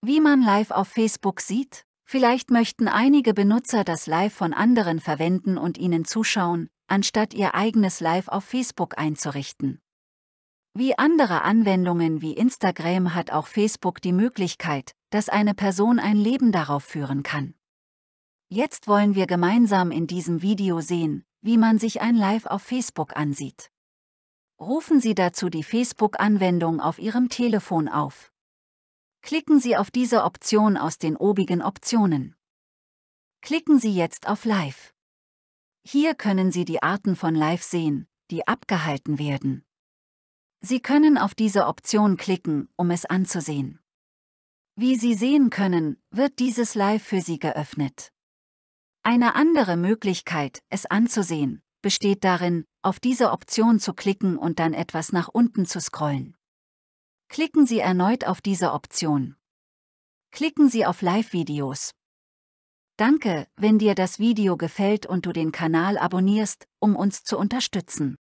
Wie man Live auf Facebook sieht, vielleicht möchten einige Benutzer das Live von anderen verwenden und ihnen zuschauen, anstatt ihr eigenes Live auf Facebook einzurichten. Wie andere Anwendungen wie Instagram hat auch Facebook die Möglichkeit, dass eine Person ein Leben darauf führen kann. Jetzt wollen wir gemeinsam in diesem Video sehen, wie man sich ein Live auf Facebook ansieht. Rufen Sie dazu die Facebook-Anwendung auf Ihrem Telefon auf. Klicken Sie auf diese Option aus den obigen Optionen. Klicken Sie jetzt auf Live. Hier können Sie die Arten von Live sehen, die abgehalten werden. Sie können auf diese Option klicken, um es anzusehen. Wie Sie sehen können, wird dieses Live für Sie geöffnet. Eine andere Möglichkeit, es anzusehen, besteht darin, auf diese Option zu klicken und dann etwas nach unten zu scrollen. Klicken Sie erneut auf diese Option. Klicken Sie auf Live-Videos. Danke, wenn dir das Video gefällt und du den Kanal abonnierst, um uns zu unterstützen.